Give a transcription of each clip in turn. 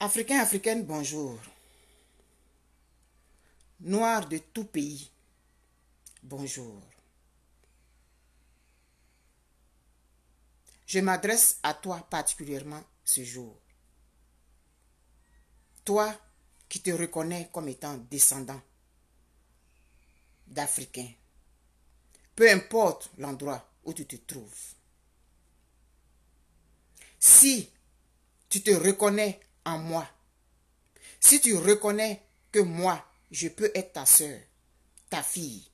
Africains, africaines, bonjour. Noirs de tout pays, bonjour. Je m'adresse à toi particulièrement ce jour. Toi qui te reconnais comme étant descendant d'Africain. peu importe l'endroit où tu te trouves. Si tu te reconnais moi, si tu reconnais que moi, je peux être ta sœur, ta fille,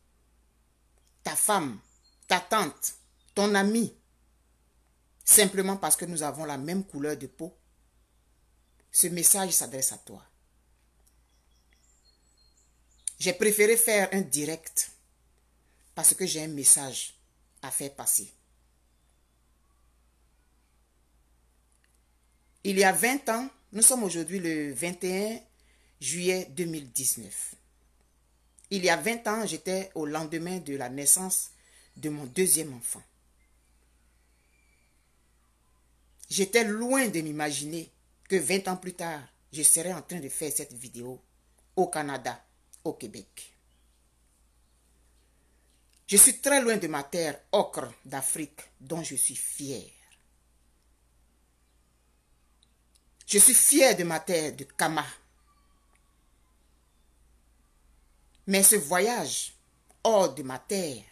ta femme, ta tante, ton ami, simplement parce que nous avons la même couleur de peau, ce message s'adresse à toi. J'ai préféré faire un direct parce que j'ai un message à faire passer. Il y a 20 ans, nous sommes aujourd'hui le 21 juillet 2019. Il y a 20 ans, j'étais au lendemain de la naissance de mon deuxième enfant. J'étais loin de m'imaginer que 20 ans plus tard, je serais en train de faire cette vidéo au Canada, au Québec. Je suis très loin de ma terre ocre d'Afrique dont je suis fier. Je suis fier de ma terre de Kama. Mais ce voyage hors de ma terre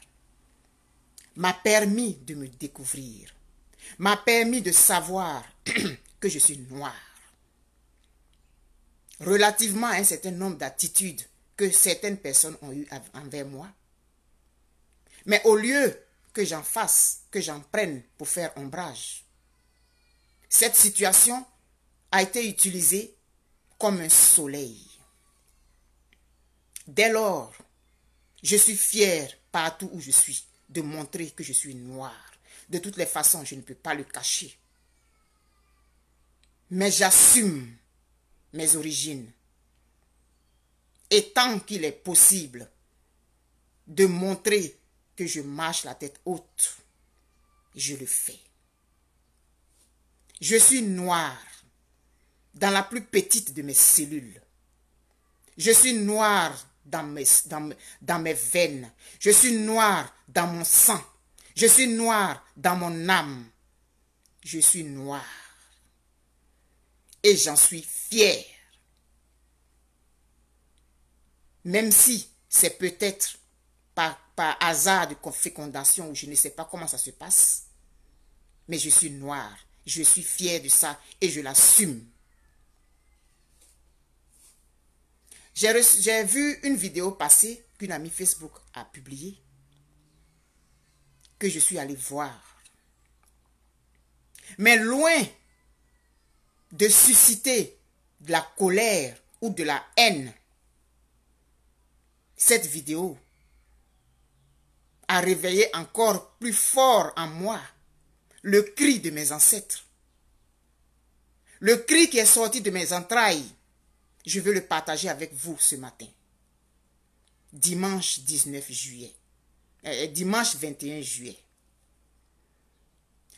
m'a permis de me découvrir, m'a permis de savoir que je suis noir. Relativement à un certain nombre d'attitudes que certaines personnes ont eues envers moi. Mais au lieu que j'en fasse, que j'en prenne pour faire ombrage, cette situation a été utilisé comme un soleil. Dès lors, je suis fier partout où je suis de montrer que je suis noir. De toutes les façons, je ne peux pas le cacher. Mais j'assume mes origines. Et tant qu'il est possible de montrer que je marche la tête haute, je le fais. Je suis noir dans la plus petite de mes cellules. Je suis noir dans mes, dans, mes veines. Je suis noir dans mon sang. Je suis noir dans mon âme. Je suis noir. Et j'en suis fier. Même si c'est peut-être par, par hasard de fécondation ou je ne sais pas comment ça se passe. Mais je suis noir. Je suis fier de ça et je l'assume. J'ai vu une vidéo passée qu'une amie Facebook a publiée, que je suis allé voir. Mais loin de susciter de la colère ou de la haine, cette vidéo a réveillé encore plus fort en moi le cri de mes ancêtres. Le cri qui est sorti de mes entrailles je veux le partager avec vous ce matin. Dimanche 19 juillet. Euh, euh, dimanche 21 juillet.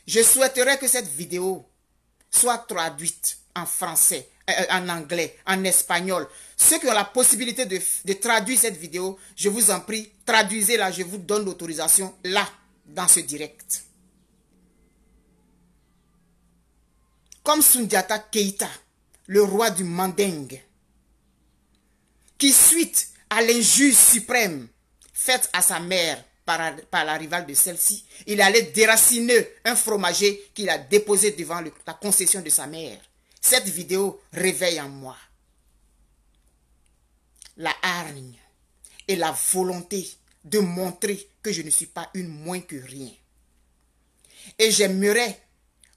Je souhaiterais que cette vidéo soit traduite en français, euh, en anglais, en espagnol. Ceux qui ont la possibilité de, traduire cette vidéo, je vous en prie, traduisez-la, je vous donne l'autorisation là, dans ce direct. Comme Sundiata Keita, le roi du Mandingue, suite à l'injure suprême faite à sa mère par, la rivale de celle-ci, il allait déraciner un fromager qu'il a déposé devant la concession de sa mère. Cette vidéo réveille en moi la hargne et la volonté de montrer que je ne suis pas une moins que rien. Et j'aimerais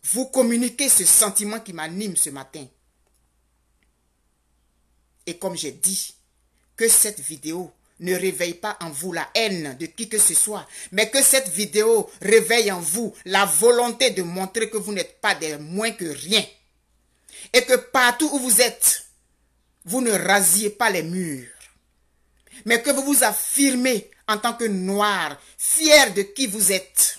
vous communiquer ce sentiment qui m'anime ce matin. Et comme j'ai dit, que cette vidéo ne réveille pas en vous la haine de qui que ce soit, mais que cette vidéo réveille en vous la volonté de montrer que vous n'êtes pas des moins que rien. Et que partout où vous êtes, vous ne rasiez pas les murs, mais que vous vous affirmez en tant que noir, fier de qui vous êtes.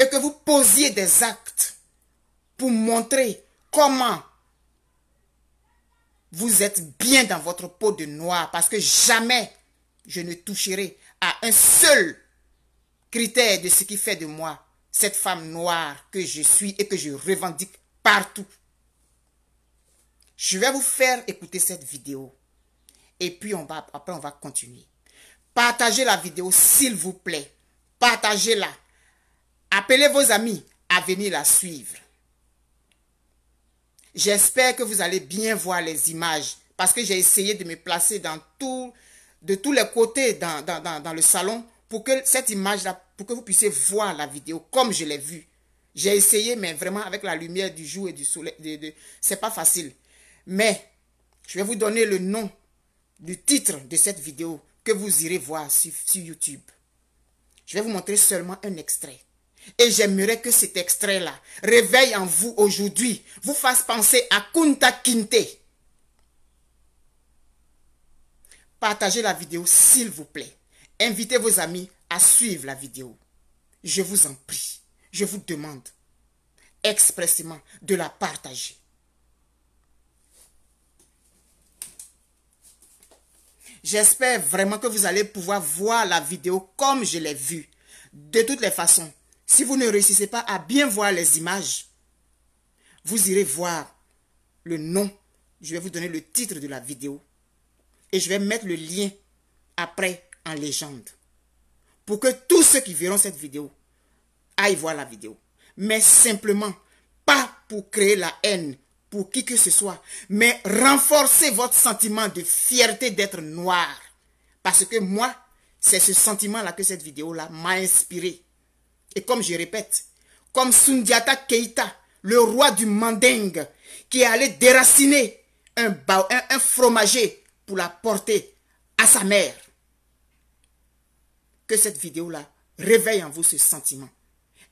Et que vous posiez des actes pour montrer comment vous êtes bien dans votre peau de noir parce que jamais je ne toucherai à un seul critère de ce qui fait de moi cette femme noire que je suis et que je revendique partout. Je vais vous faire écouter cette vidéo et puis on va, après on va continuer. Partagez la vidéo s'il vous plaît. Partagez-la. Appelez vos amis à venir la suivre. J'espère que vous allez bien voir les images parce que j'ai essayé de me placer dans de tous les côtés dans, le salon pour que cette image-là, pour que vous puissiez voir la vidéo comme je l'ai vue. J'ai essayé, mais vraiment avec la lumière du jour et du soleil, ce n'est c'est pas facile. Mais je vais vous donner le nom du titre de cette vidéo que vous irez voir sur YouTube. Je vais vous montrer seulement un extrait. Et j'aimerais que cet extrait-là réveille en vous aujourd'hui, vous fasse penser à Kunta Kinte. Partagez la vidéo s'il vous plaît. Invitez vos amis à suivre la vidéo. Je vous en prie, je vous demande expressément de la partager. J'espère vraiment que vous allez pouvoir voir la vidéo comme je l'ai vue. De toutes les façons, si vous ne réussissez pas à bien voir les images, vous irez voir le nom. Je vais vous donner le titre de la vidéo. Et je vais mettre le lien après en légende. Pour que tous ceux qui verront cette vidéo aillent voir la vidéo. Mais simplement, pas pour créer la haine pour qui que ce soit, mais renforcer votre sentiment de fierté d'être noir. Parce que moi, c'est ce sentiment-là que cette vidéo-là m'a inspiré. Et comme je répète, comme Sundiata Keita, le roi du Mandingue, qui est allé déraciner un, un fromager pour la porter à sa mère. Que cette vidéo-là réveille en vous ce sentiment.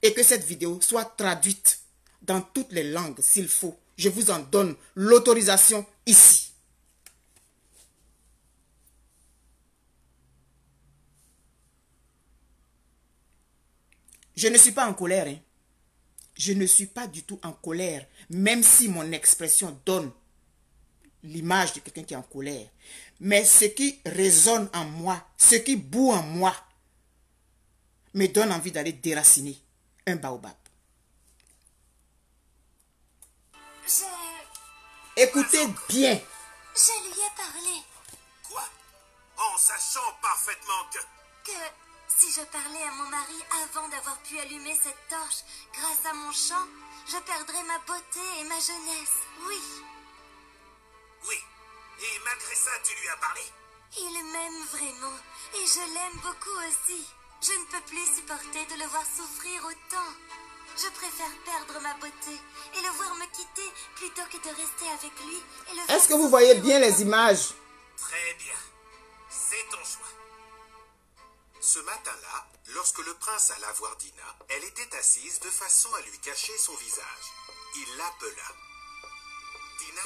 Et que cette vidéo soit traduite dans toutes les langues s'il faut. Je vous en donne l'autorisation ici. Je ne suis pas en colère. Hein. Je ne suis pas du tout en colère, même si mon expression donne l'image de quelqu'un qui est en colère. Mais ce qui résonne en moi, ce qui boue en moi, me donne envie d'aller déraciner un baobab. Écoutez bien. Je lui ai parlé. Quoi En sachant parfaitement que... Que si je parlais à mon mari avant d'avoir pu allumer cette torche, grâce à mon chant, je perdrais ma beauté et ma jeunesse. Oui. Oui. Et malgré ça, tu lui as parlé Il m'aime vraiment. Et je l'aime beaucoup aussi. Je ne peux plus supporter de le voir souffrir autant. Je préfère perdre ma beauté et le voir me quitter plutôt que de rester avec lui et le Est-ce que vous voyez bien les images Très bien. C'est ton choix. Ce matin-là, lorsque le prince alla voir Dina, elle était assise de façon à lui cacher son visage. Il l'appela. Dina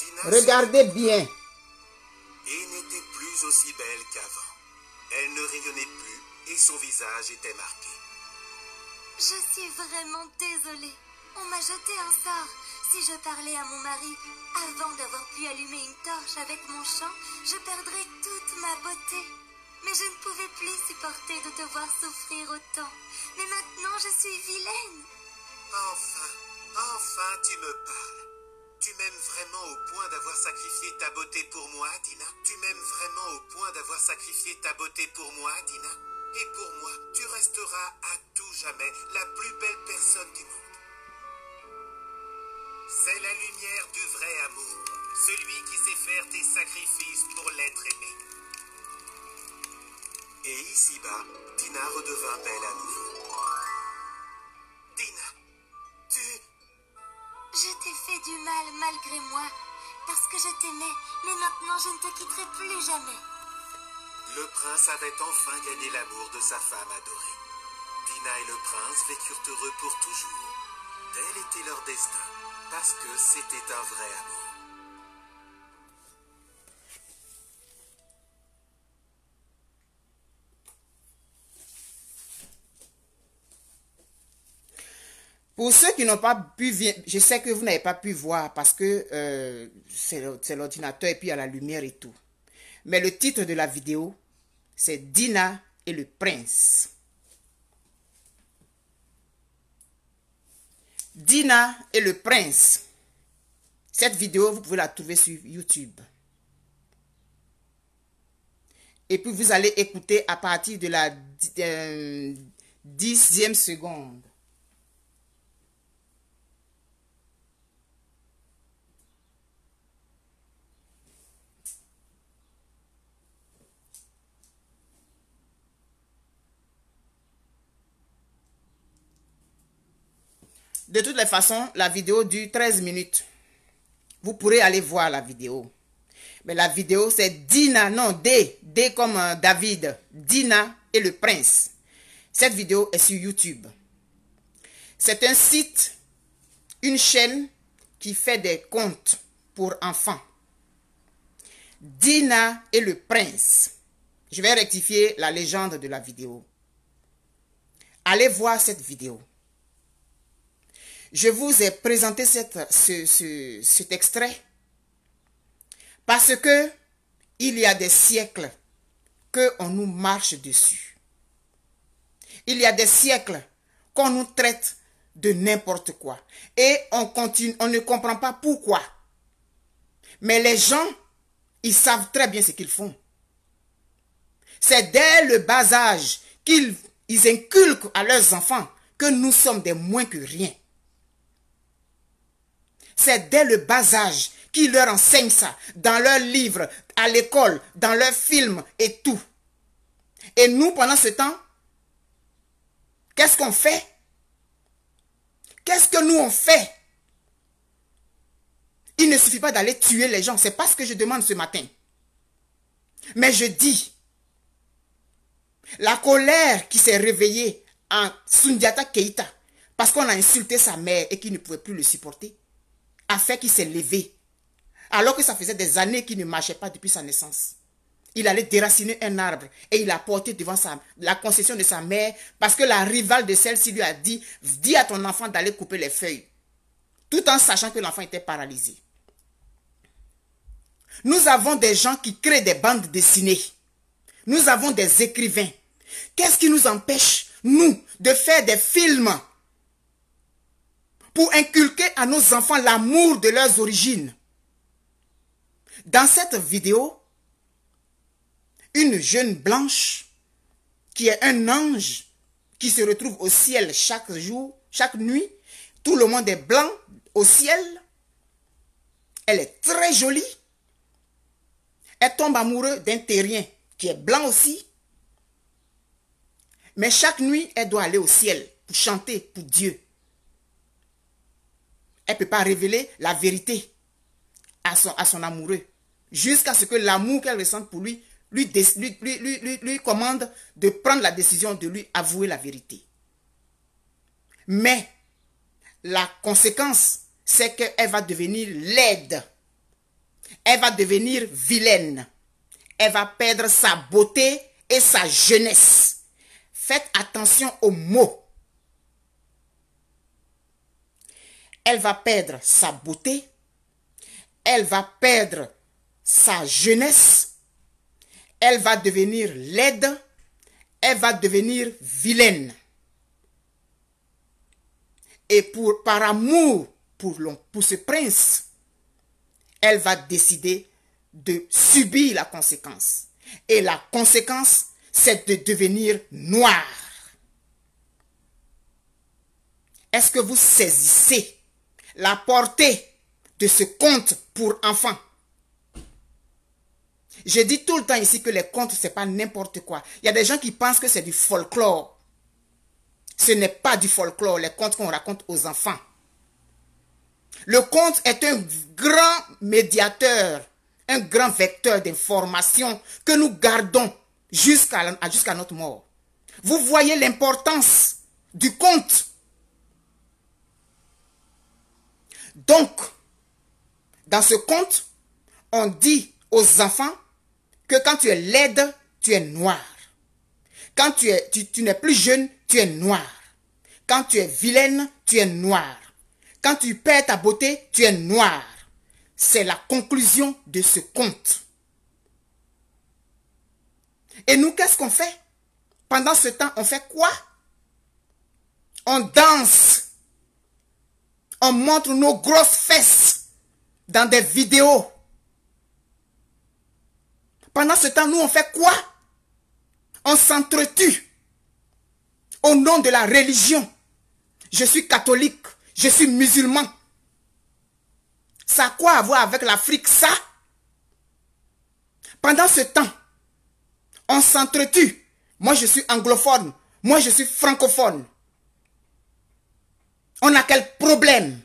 Dina Regardez bien. Et n'était plus aussi belle qu'avant. Elle ne rayonnait plus et son visage était marqué. Je suis vraiment désolée. On m'a jeté un sort. Si je parlais à mon mari avant d'avoir pu allumer une torche avec mon chant, je perdrais toute ma beauté. Mais je ne pouvais plus supporter de te voir souffrir autant. Mais maintenant, je suis vilaine. Enfin, enfin, tu me parles. Tu m'aimes vraiment au point d'avoir sacrifié ta beauté pour moi, Dina Tu m'aimes vraiment au point d'avoir sacrifié ta beauté pour moi, Dina Et pour moi, tu resteras à tout jamais la plus belle personne du monde. C'est la lumière du vrai amour, celui qui sait faire des sacrifices pour l'être aimé. Et ici-bas, Dina redevint belle à nouveau. Dina, tu... Je t'ai fait du mal malgré moi, parce que je t'aimais, mais maintenant je ne te quitterai plus jamais. Le prince avait enfin gagné l'amour de sa femme adorée. Dina et le prince vécurent heureux pour toujours. Tel était leur destin parce que c'était un vrai amour. Pour ceux qui n'ont pas pu, je sais que vous n'avez pas pu voir parce que euh, c'est l'ordinateur et puis il y a la lumière et tout. Mais le titre de la vidéo, c'est Dina et le prince. Dina et le prince. Cette vidéo, vous pouvez la trouver sur YouTube. Et puis, vous allez écouter à partir de la euh, dixième seconde. De toutes les façons, la vidéo dure 13 minutes. Vous pourrez aller voir la vidéo. Mais la vidéo, c'est Dina, non, D, D comme euh, David, Dina et le prince. Cette vidéo est sur YouTube. C'est un site, une chaîne qui fait des comptes pour enfants. Dina et le prince. Je vais rectifier la légende de la vidéo. Allez voir cette vidéo. Je vous ai présenté cette, ce, cet extrait parce que il y a des siècles qu'on nous marche dessus. Il y a des siècles qu'on nous traite de n'importe quoi. Et on continue, on ne comprend pas pourquoi. Mais les gens, ils savent très bien ce qu'ils font. C'est dès le bas âge qu'ils ils inculquent à leurs enfants que nous sommes des moins que rien. C'est dès le bas âge qu'ils leur enseignent ça, dans leurs livres, à l'école, dans leurs films et tout. Et nous, pendant ce temps, qu'est-ce qu'on fait Qu'est-ce que nous on fait Il ne suffit pas d'aller tuer les gens, c'est pas ce que je demande ce matin. Mais je dis, la colère qui s'est réveillée en Sundiata Keita, parce qu'on a insulté sa mère et qu'il ne pouvait plus le supporter, fait qu'il s'est levé alors que ça faisait des années qu'il ne marchait pas depuis sa naissance. Il allait déraciner un arbre et il a porté devant sa, la concession de sa mère parce que la rivale de celle-ci lui a dit Dis à ton enfant d'aller couper les feuilles, tout en sachant que l'enfant était paralysé. Nous avons des gens qui créent des bandes dessinées. Nous avons des écrivains. Qu'est-ce qui nous empêche, nous, de faire des films pour inculquer à nos enfants l'amour de leurs origines. Dans cette vidéo, une jeune blanche qui est un ange qui se retrouve au ciel chaque jour, chaque nuit. Tout le monde est blanc au ciel. Elle est très jolie. Elle tombe amoureuse d'un terrien qui est blanc aussi. Mais chaque nuit, elle doit aller au ciel pour chanter pour Dieu elle ne peut pas révéler la vérité à son, à son amoureux. Jusqu'à ce que l'amour qu'elle ressent pour lui lui, lui, lui lui, commande de prendre la décision de lui avouer la vérité. Mais la conséquence, c'est qu'elle va devenir laide. Elle va devenir vilaine. Elle va perdre sa beauté et sa jeunesse. Faites attention aux mots. elle va perdre sa beauté, elle va perdre sa jeunesse, elle va devenir laide, elle va devenir vilaine. Et pour, par amour pour, pour ce prince, elle va décider de subir la conséquence. Et la conséquence, c'est de devenir noire. Est-ce que vous saisissez la portée de ce compte pour enfants. Je dis tout le temps ici que les contes, n'est pas n'importe quoi. Il y a des gens qui pensent que c'est du folklore. Ce n'est pas du folklore, les contes qu'on raconte aux enfants. Le conte est un grand médiateur, un grand vecteur d'information que nous gardons jusqu'à notre mort. Vous voyez l'importance du conte Donc, dans ce conte, on dit aux enfants que quand tu es laide, tu es noir. Quand tu es, tu, n'es plus jeune, tu es noir. Quand tu es vilaine, tu es noir. Quand tu perds ta beauté, tu es noir. C'est la conclusion de ce conte. Et nous, qu'est-ce qu'on fait Pendant ce temps, on fait quoi On danse on montre nos grosses fesses dans des vidéos. Pendant ce temps, nous, on fait quoi On s'entretue au nom de la religion. Je suis catholique, je suis musulman. Ça a quoi à voir avec l'Afrique, ça Pendant ce temps, on s'entretue. Moi, je suis anglophone. Moi, je suis francophone on a quel problème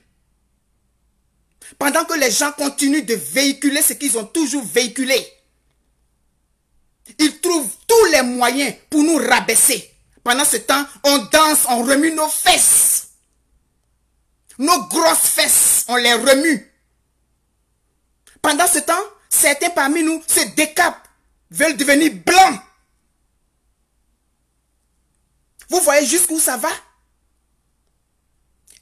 Pendant que les gens continuent de véhiculer ce qu'ils ont toujours véhiculé, ils trouvent tous les moyens pour nous rabaisser. Pendant ce temps, on danse, on remue nos fesses. Nos grosses fesses, on les remue. Pendant ce temps, certains parmi nous se décapent, veulent devenir blancs. Vous voyez jusqu'où ça va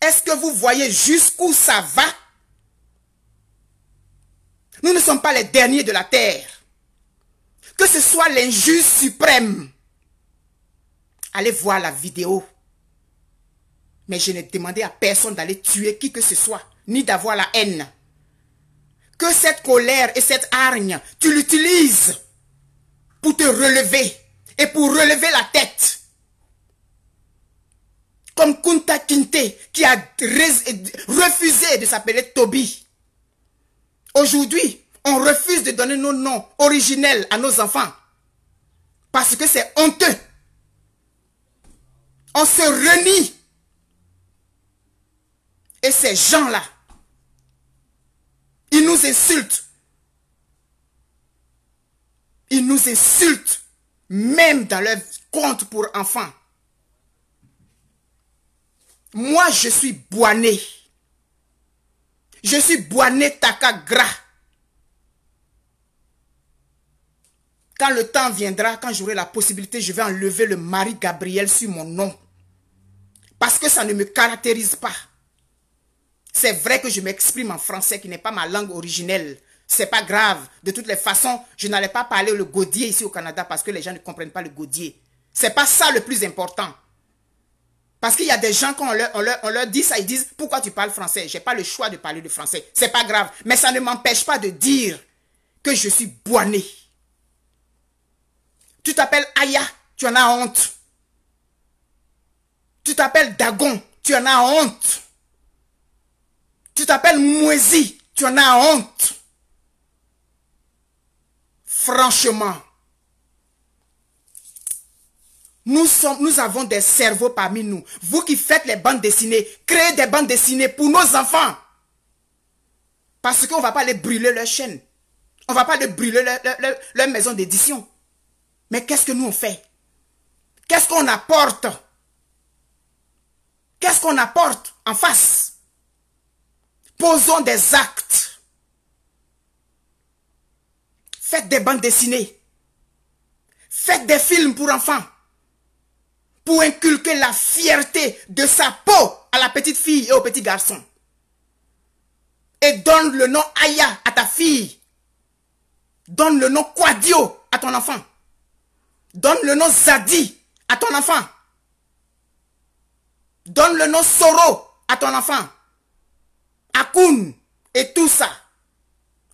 est-ce que vous voyez jusqu'où ça va Nous ne sommes pas les derniers de la terre. Que ce soit l'injuste suprême. Allez voir la vidéo. Mais je n'ai demandé à personne d'aller tuer qui que ce soit, ni d'avoir la haine. Que cette colère et cette hargne, tu l'utilises pour te relever et pour relever la tête comme Kunta Kinte, qui a refusé de s'appeler Toby. Aujourd'hui, on refuse de donner nos noms originels à nos enfants. Parce que c'est honteux. On se renie. Et ces gens-là, ils nous insultent. Ils nous insultent. Même dans leur compte pour enfants. Moi, je suis Boané. Je suis Boané gras. Quand le temps viendra, quand j'aurai la possibilité, je vais enlever le mari Gabriel sur mon nom. Parce que ça ne me caractérise pas. C'est vrai que je m'exprime en français qui n'est pas ma langue originelle. C'est pas grave. De toutes les façons, je n'allais pas parler le godier ici au Canada parce que les gens ne comprennent pas le Ce C'est pas ça le plus important. Parce qu'il y a des gens qu'on leur, on leur, dit ça, ils disent, pourquoi tu parles français J'ai pas le choix de parler de français. C'est pas grave. Mais ça ne m'empêche pas de dire que je suis boiné. Tu t'appelles Aya, tu en as honte. Tu t'appelles Dagon, tu en as honte. Tu t'appelles Mouesi, tu en as honte. Franchement, nous, sommes, nous avons des cerveaux parmi nous. Vous qui faites les bandes dessinées, créez des bandes dessinées pour nos enfants. Parce qu'on ne va pas les brûler leur chaîne. On ne va pas les brûler leur maison d'édition. Mais qu'est-ce que nous on fait Qu'est-ce qu'on apporte Qu'est-ce qu'on apporte en face Posons des actes. Faites des bandes dessinées. Faites des films pour enfants pour inculquer la fierté de sa peau à la petite fille et au petit garçon. Et donne le nom Aya à ta fille. Donne le nom Quadio à ton enfant. Donne le nom Zadi à ton enfant. Donne le nom Soro à ton enfant. Akoun et tout ça.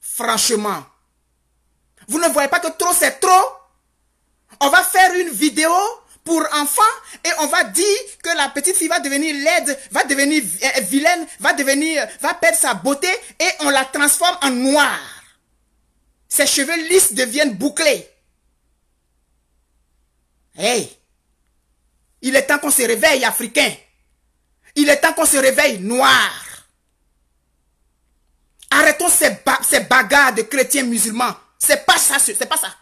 Franchement, vous ne voyez pas que trop c'est trop On va faire une vidéo pour enfants et on va dire que la petite fille va devenir laide, va devenir euh, vilaine, va devenir, va perdre sa beauté et on la transforme en noir. Ses cheveux lisses deviennent bouclés. Hey! Il est temps qu'on se réveille, africain. Il est temps qu'on se réveille, noir. Arrêtons ces, ces bagarres de chrétiens musulmans. C'est pas ça, c'est pas ça.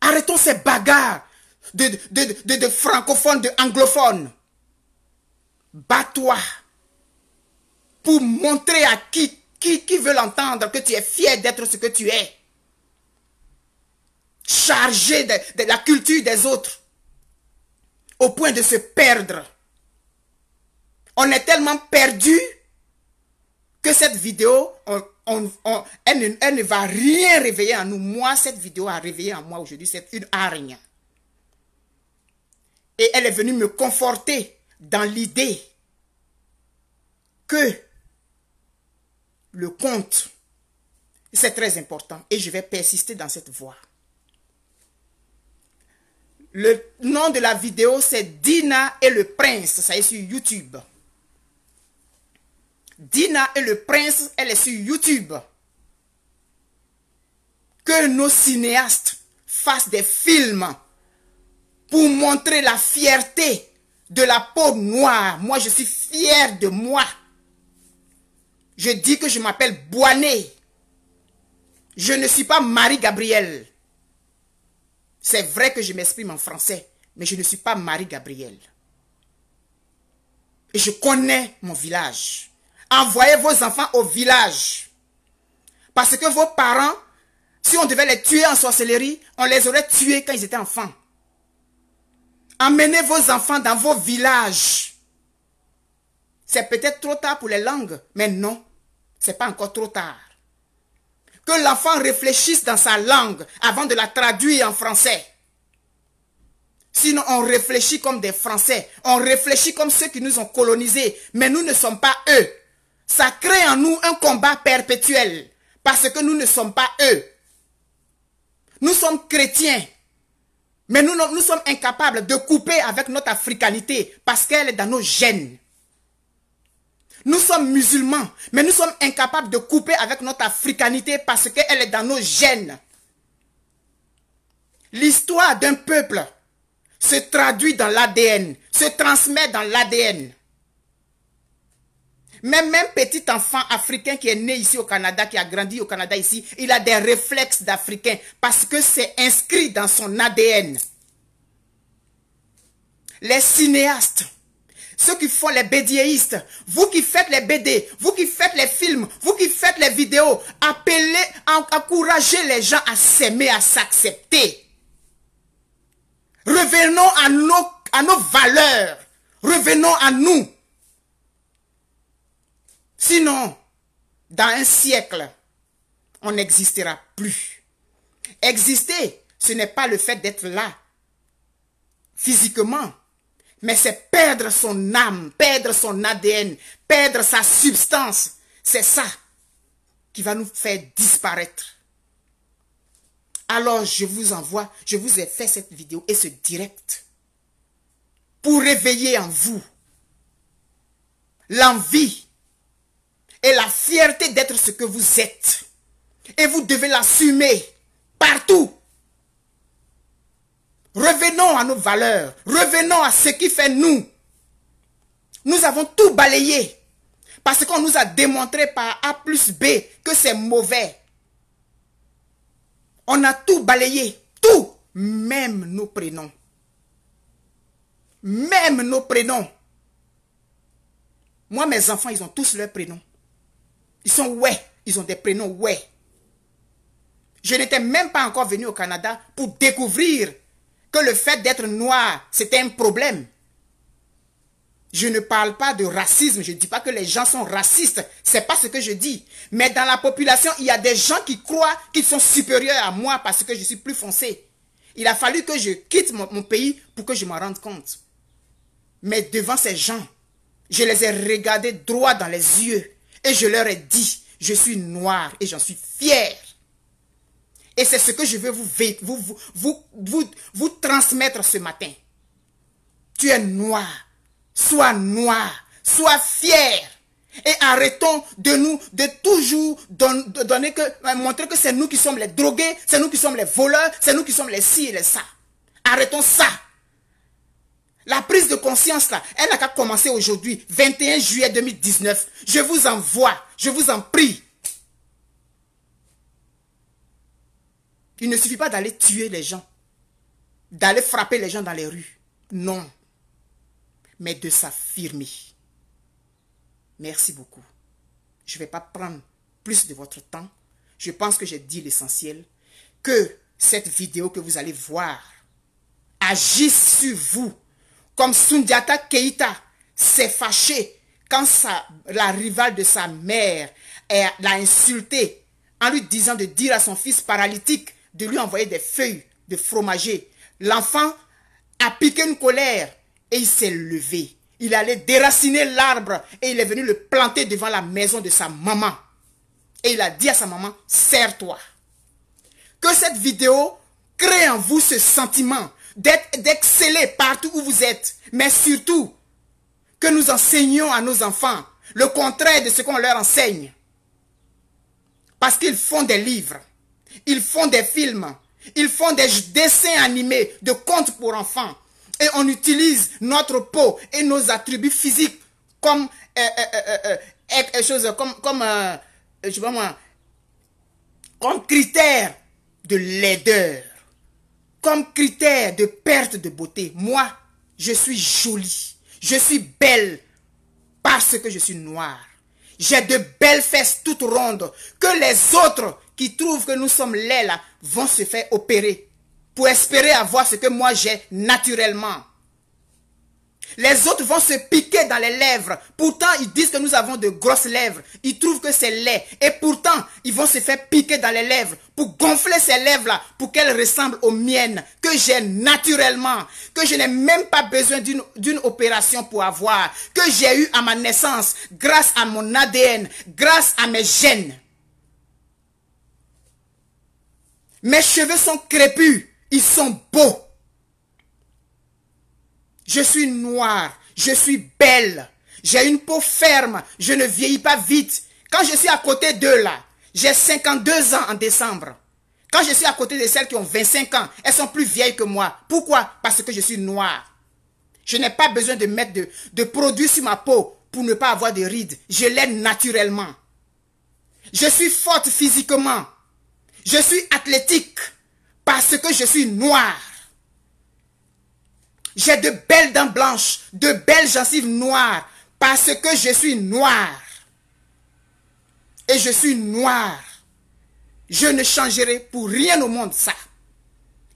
Arrêtons ces bagarres de, de, de francophones, de anglophones. Bats-toi pour montrer à qui, qui, qui veut l'entendre que tu es fier d'être ce que tu es. Chargé de, la culture des autres au point de se perdre. On est tellement perdu que cette vidéo, elle, ne va rien réveiller en nous. Moi, cette vidéo a réveillé en moi aujourd'hui. C'est une hargne. Et elle est venue me conforter dans l'idée que le compte, c'est très important et je vais persister dans cette voie. Le nom de la vidéo, c'est Dina et le prince. Ça est sur YouTube. Dina et le prince, elle est sur YouTube. Que nos cinéastes fassent des films pour montrer la fierté de la peau noire. Moi, je suis fier de moi. Je dis que je m'appelle Boané. Je ne suis pas Marie Gabrielle. C'est vrai que je m'exprime en français, mais je ne suis pas Marie Gabrielle. Et je connais mon village. Envoyez vos enfants au village. Parce que vos parents, si on devait les tuer en sorcellerie, on les aurait tués quand ils étaient enfants. Emmenez vos enfants dans vos villages. C'est peut-être trop tard pour les langues, mais non, c'est pas encore trop tard. Que l'enfant réfléchisse dans sa langue avant de la traduire en français. Sinon, on réfléchit comme des Français. On réfléchit comme ceux qui nous ont colonisés. Mais nous ne sommes pas eux. Ça crée en nous un combat perpétuel. Parce que nous ne sommes pas eux. Nous sommes chrétiens. Mais nous, sommes incapables de couper avec notre africanité parce qu'elle est dans nos gènes. Nous sommes musulmans, mais nous sommes incapables de couper avec notre africanité parce qu'elle est dans nos gènes. L'histoire d'un peuple se traduit dans l'ADN, se transmet dans l'ADN. Même, même petit enfant africain qui est né ici au Canada, qui a grandi au Canada ici, il a des réflexes d'Africain parce que c'est inscrit dans son ADN. Les cinéastes, ceux qui font les BDistes, vous qui faites les BD, vous qui faites les films, vous qui faites les vidéos, appelez, encouragez les gens à s'aimer, à s'accepter. Revenons à à nos valeurs. Revenons à nous. Sinon, dans un siècle, on n'existera plus. Exister, ce n'est pas le fait d'être là, physiquement, mais c'est perdre son âme, perdre son ADN, perdre sa substance. C'est ça qui va nous faire disparaître. Alors je vous envoie, je vous ai fait cette vidéo et ce direct pour réveiller en vous l'envie et la fierté d'être ce que vous êtes. Et vous devez l'assumer partout. Revenons à nos valeurs. Revenons à ce qui fait nous. Nous avons tout balayé. Parce qu'on nous a démontré par A plus B que c'est mauvais. On a tout balayé. Tout. Même nos prénoms. Même nos prénoms. Moi, mes enfants, ils ont tous leurs prénoms. Ils sont ouais. Ils ont des prénoms ouais. Je n'étais même pas encore venu au Canada pour découvrir que le fait d'être noir, c'était un problème. Je ne parle pas de racisme, je ne dis pas que les gens sont racistes, c'est pas ce que je dis. Mais dans la population, il y a des gens qui croient qu'ils sont supérieurs à moi parce que je suis plus foncé. Il a fallu que je quitte mon, mon pays pour que je m'en rende compte. Mais devant ces gens, je les ai regardés droit dans les yeux. Et je leur ai dit, je suis noir et j'en suis fier. Et c'est ce que je veux vous, vous, vous, vous, transmettre ce matin. Tu es noir. Sois noir. Sois fier. Et arrêtons de nous, de toujours donner que, euh, montrer que c'est nous qui sommes les drogués, c'est nous qui sommes les voleurs, c'est nous qui sommes les ci et les ça. Arrêtons ça. La prise de conscience, là, elle n'a qu'à commencer aujourd'hui, 21 juillet 2019. Je vous envoie, je vous en prie. Il ne suffit pas d'aller tuer les gens, d'aller frapper les gens dans les rues. Non. Mais de s'affirmer. Merci beaucoup. Je ne vais pas prendre plus de votre temps. Je pense que j'ai dit l'essentiel. Que cette vidéo que vous allez voir agisse sur vous comme Sundiata Keita s'est fâché quand sa, la rivale de sa mère eh, l'a insulté en lui disant de dire à son fils paralytique de lui envoyer des feuilles de fromager. L'enfant a piqué une colère et il s'est levé. Il allait déraciner l'arbre et il est venu le planter devant la maison de sa maman. Et il a dit à sa maman, serre-toi. Que cette vidéo crée en vous ce sentiment d'exceller partout où vous êtes, mais surtout que nous enseignions à nos enfants le contraire de ce qu'on leur enseigne. Parce qu'ils font des livres, ils font des films, ils font des dessins animés, de contes pour enfants. Et on utilise notre peau et nos attributs physiques comme euh, chose, je comme critère de laideur critère de perte de beauté. Moi, je suis jolie. Je suis belle parce que je suis noire. J'ai de belles fesses toutes rondes que les autres qui trouvent que nous sommes les là vont se faire opérer pour espérer avoir ce que moi j'ai naturellement. Les autres vont se piquer dans les lèvres. Pourtant, ils disent que nous avons de grosses lèvres. Ils trouvent que c'est laid. Et pourtant, ils vont se faire piquer dans les lèvres pour gonfler ces lèvres-là, pour qu'elles ressemblent aux miennes, que j'ai naturellement, que je n'ai même pas besoin d'une opération pour avoir, que j'ai eu à ma naissance, grâce à mon ADN, grâce à mes gènes. Mes cheveux sont crépus, ils sont beaux. Je suis noire, je suis belle, j'ai une peau ferme, je ne vieillis pas vite. Quand je suis à côté d'eux là, j'ai 52 ans en décembre. Quand je suis à côté de celles qui ont 25 ans, elles sont plus vieilles que moi. Pourquoi Parce que je suis noire. Je n'ai pas besoin de mettre de, produits sur ma peau pour ne pas avoir de rides. Je l'ai naturellement. Je suis forte physiquement. Je suis athlétique parce que je suis noire. J'ai de belles dents blanches, de belles gencives noires, parce que je suis noir. Et je suis noir. Je ne changerai pour rien au monde ça.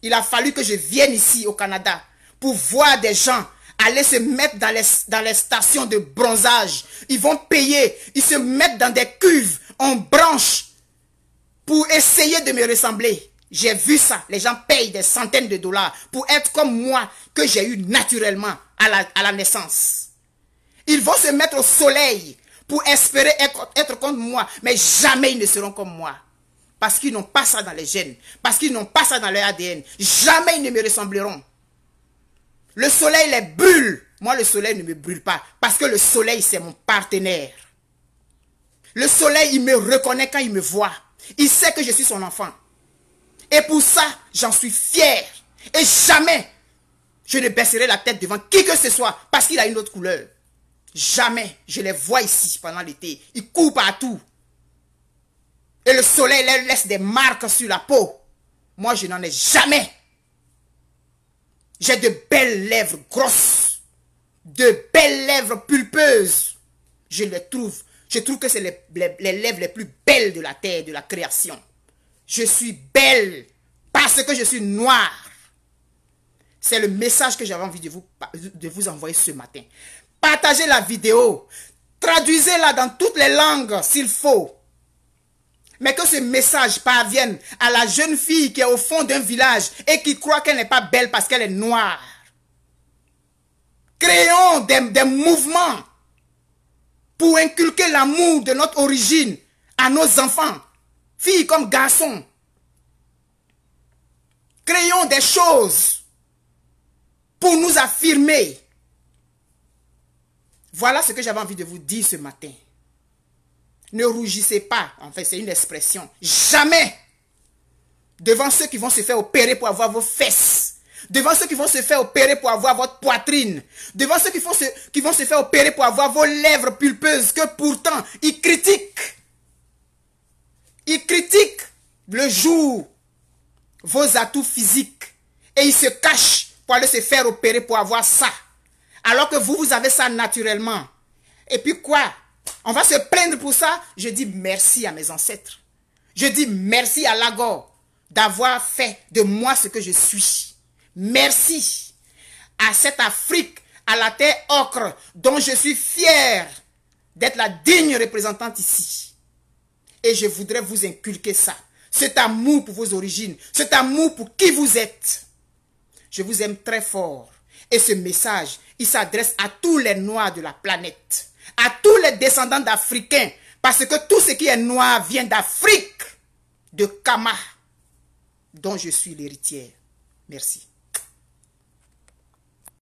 Il a fallu que je vienne ici au Canada pour voir des gens aller se mettre dans les, dans les stations de bronzage. Ils vont payer, ils se mettent dans des cuves en branche pour essayer de me ressembler. J'ai vu ça. Les gens payent des centaines de dollars pour être comme moi que j'ai eu naturellement à la, naissance. Ils vont se mettre au soleil pour espérer être, être comme moi, mais jamais ils ne seront comme moi. Parce qu'ils n'ont pas ça dans les gènes, parce qu'ils n'ont pas ça dans leur ADN. Jamais ils ne me ressembleront. Le soleil les brûle. Moi, le soleil ne me brûle pas. Parce que le soleil, c'est mon partenaire. Le soleil, il me reconnaît quand il me voit. Il sait que je suis son enfant. Et pour ça, j'en suis fier. Et jamais je ne baisserai la tête devant qui que ce soit parce qu'il a une autre couleur. Jamais. Je les vois ici pendant l'été. Ils courent partout. Et le soleil laisse des marques sur la peau. Moi, je n'en ai jamais. J'ai de belles lèvres grosses. De belles lèvres pulpeuses. Je les trouve. Je trouve que c'est les lèvres les plus belles de la terre, de la création. Je suis belle parce que je suis noire. C'est le message que j'avais envie de vous, de vous envoyer ce matin. Partagez la vidéo. Traduisez-la dans toutes les langues s'il faut. Mais que ce message parvienne à la jeune fille qui est au fond d'un village et qui croit qu'elle n'est pas belle parce qu'elle est noire. Créons des mouvements pour inculquer l'amour de notre origine à nos enfants filles comme garçons. Créons des choses pour nous affirmer. Voilà ce que j'avais envie de vous dire ce matin. Ne rougissez pas, en fait c'est une expression, jamais devant ceux qui vont se faire opérer pour avoir vos fesses, devant ceux qui vont se faire opérer pour avoir votre poitrine, devant ceux qui, se, qui vont se faire opérer pour avoir vos lèvres pulpeuses que pourtant ils critiquent. Il critique le jour vos atouts physiques et il se cache pour aller se faire opérer pour avoir ça. Alors que vous, vous avez ça naturellement. Et puis quoi On va se plaindre pour ça Je dis merci à mes ancêtres. Je dis merci à l'Agor d'avoir fait de moi ce que je suis. Merci à cette Afrique, à la terre ocre, dont je suis fier d'être la digne représentante ici. Et je voudrais vous inculquer ça. Cet amour pour vos origines, cet amour pour qui vous êtes. Je vous aime très fort. Et ce message, il s'adresse à tous les Noirs de la planète, à tous les descendants d'Africains, parce que tout ce qui est noir vient d'Afrique, de Kama, dont je suis l'héritière. Merci.